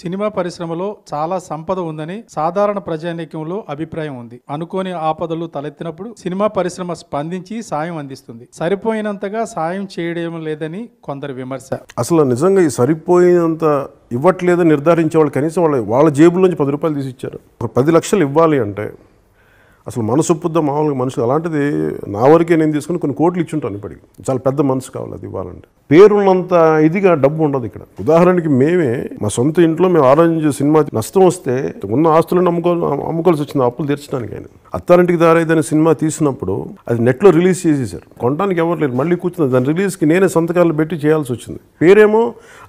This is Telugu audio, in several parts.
సినిమా పరిశ్రమలో చాలా సంపద ఉందని సాధారణ ప్రజానీకంలో అభిప్రాయం ఉంది అనుకోని ఆపదలు తలెత్తినప్పుడు సినిమా పరిశ్రమ స్పందించి సాయం అందిస్తుంది సరిపోయినంతగా సాయం చేయడం లేదని కొందరు విమర్శ అసలు నిజంగా ఈ సరిపోయినంత ఇవ్వట్లేదు నిర్ధారించే వాళ్ళు కనీసం వాళ్ళ వాళ్ళ నుంచి పది రూపాయలు తీసి ఇచ్చారు పది లక్షలు ఇవ్వాలి అంటే అసలు మనసు పొద్దు మామూలుగా మనుషులు అలాంటిది నా వరకే నేను తీసుకుని కొన్ని కోట్లు ఉంటాను ఇప్పటికి చాలా పెద్ద మనసు కావాలి అది ఇవ్వాలంటే పేరున్నంత ఇదిగా డబ్బు ఉండదు ఇక్కడ ఉదాహరణకి మేమే మా సొంత ఇంట్లో మేము ఆలోచించే సినిమా నష్టం వస్తే ఉన్న ఆస్తులను అమ్ముకో అమ్ముకోవాల్సి వచ్చింది అప్పులు తీర్చడానికి అయినా అత్తారింటికి దారైదనే సినిమా తీసినప్పుడు అది నెట్లో రిలీజ్ చేసేసారు కొనడానికి ఎవరు లేరు మళ్ళీ కూర్చుంది దాని రిలీజ్కి నేనే సంతకాలు పెట్టి చేయాల్సి వచ్చింది పేరేమో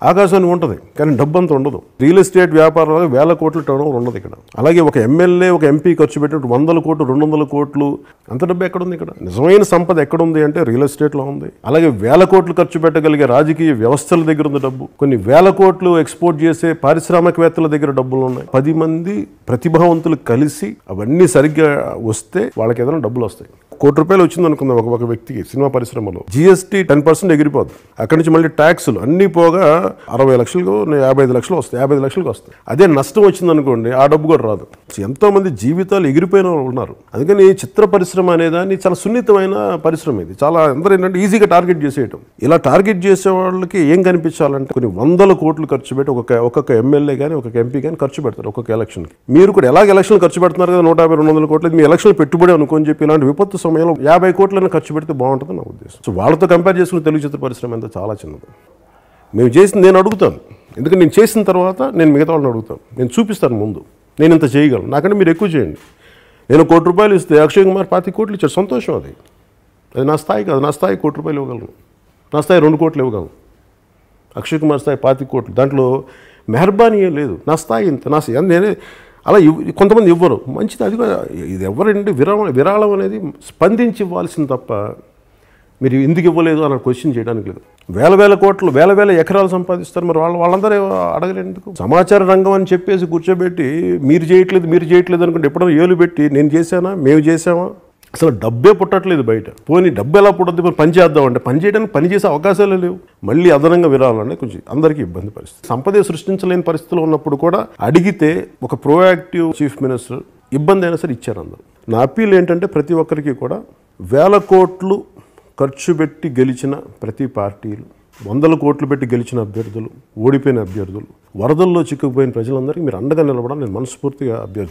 ఆకాశాన్ని ఉంటుంది కానీ డబ్బంతా ఉండదు రియల్ ఎస్టేట్ వ్యాపారాలు వేల కోట్ల టర్న్ ఓవర్ ఉండదు ఇక్కడ అలాగే ఒక ఎమ్మెల్యే ఒక ఎంపీ ఖర్చు పెట్టినట్టు వందల కోట్లు రెండు వందల కోట్లు అంత డబ్బు ఎక్కడుంది ఇక్కడ నిజమైన సంపద ఎక్కడుంది అంటే రియల్ ఎస్టేట్లో ఉంది అలాగే వేల కోట్లు ఖర్చు పెట్టగలిగే రాజకీయ వ్యవస్థల దగ్గర ఉంది డబ్బు కొన్ని వేల కోట్లు ఎక్స్పోర్ట్ చేసే పారిశ్రామికవేత్తల దగ్గర డబ్బులు ఉన్నాయి పది మంది ప్రతిభావంతులు కలిసి అవన్నీ సరిగ్గా వస్తే వాళ్ళకి ఏదైనా డబ్బులు వస్తాయి కోటి రూపాయలు వచ్చింది అనుకుందాం ఒక ఒక వ్యక్తికి సినిమా పరిశ్రమలో జిఎస్టీ టెన్ పర్సెంట్ ఎగిరిపోద్ది అక్కడి నుంచి మళ్ళీ ట్యాక్సులు అన్నీ పోగా అరవై లక్షలకు యాభై ఐదు లక్షలు వస్తాయి యాభై ఐదు లక్షలకు వస్తాయి అదే నష్టం వచ్చింది అనుకోండి ఆ డబ్బు కూడా రాదు ఎంతోమంది జీవితాలు ఎగిరిపోయిన వాళ్ళు ఉన్నారు అందుకని చిత్ర పరిశ్రమ అనేదాన్ని చాలా సున్నితమైన పరిశ్రమ ఇది చాలా అందరూ ఏంటంటే ఈజీగా టార్గెట్ చేసేయటం ఇలా టార్గెట్ చేసే వాళ్ళకి ఏం కనిపించాలంటే కొన్ని వందల కోట్లు ఖర్చు పెట్టి ఒక్కొక్క ఒక్కొక్క ఎమ్మెల్యే కానీ ఒక్కొక్క ఎంపీ కానీ ఖర్చు పెడతారు ఒక్కొక్క ఎలక్షన్కి మీరు కూడా ఎలాగ ఎలక్షన్ ఖర్చు పెడుతున్నారు కదా నూట యాభై రెండు వందల కోట్లు మీ ఎలక్షన్లు పెట్టుబడి అనుకోని చెప్పి ఇలాంటి విపత్తు సమయంలో యాభై కోట్లను ఖర్చు పెడితే బాగుంటుంది నా ఉద్దేశం సో వాళ్ళతో కంపేర్ చేసుకున్న తెలుగు చిత్ర పరిశ్రమ ఎంత చాలా చిన్నది మేము చేసిన నేను అడుగుతాను ఎందుకంటే నేను చేసిన తర్వాత నేను మిగతా వాళ్ళని అడుగుతాను నేను చూపిస్తాను ముందు నేను ఇంత చేయగలను నాకంటే మీరు ఎక్కువ చేయండి నేను కోటి రూపాయలు ఇస్తే అక్షయ్ కుమార్ పాతి కోట్లు ఇచ్చాడు సంతోషం అది అది నా స్థాయి కాదు నా స్థాయి కోటి రూపాయలు ఇవ్వగలను నా స్థాయి రెండు కోట్లు ఇవ్వగలను అక్షయ్ కుమార్ స్థాయి పాతి కోట్లు దాంట్లో మెహర్బానీ లేదు నా స్థాయి ఇంత నా నేనే అలా కొంతమంది ఇవ్వరు మంచిది అది ఇది ఎవరండి విరాళం విరాళం అనేది స్పందించి ఇవ్వాల్సింది తప్ప మీరు ఎందుకు ఇవ్వలేదు అన్న క్వశ్చన్ చేయడానికి లేదు వేల వేల కోట్లు వేల వేల ఎకరాలు సంపాదిస్తారు మరి వాళ్ళు వాళ్ళందరూ అడగలేందుకు సమాచార రంగం అని చెప్పేసి కూర్చోబెట్టి మీరు చేయట్లేదు మీరు చేయట్లేదు అనుకుంటే ఎప్పుడైనా ఏలు పెట్టి నేను చేశానా మేము చేసామా అసలు డబ్బే పుట్టట్లేదు బయట పోనీ డబ్బు ఎలా పుట్టద్దు మరి పని చేద్దాం అంటే పని చేయడానికి పని చేసే అవకాశాలు లేవు మళ్ళీ అదనంగా విరాలంటే కొంచెం అందరికీ ఇబ్బంది పరిస్థితి సంపదే సృష్టించలేని పరిస్థితులు ఉన్నప్పుడు కూడా అడిగితే ఒక ప్రోయాక్టివ్ చీఫ్ మినిస్టర్ ఇబ్బంది అయినా సరే ఇచ్చారు అందరూ నా అప్పీల్ ఏంటంటే ప్రతి ఒక్కరికి కూడా వేల కోట్లు ఖర్చు పెట్టి గెలిచిన ప్రతి పార్టీలు వందల కోట్లు పెట్టి గెలిచిన అభ్యర్థులు ఓడిపోయిన అభ్యర్థులు వరదల్లో చిక్కుకుపోయిన ప్రజలందరికీ మీరు అండగా నిలబడాలి నేను మనస్ఫూర్తిగా అభ్యర్థి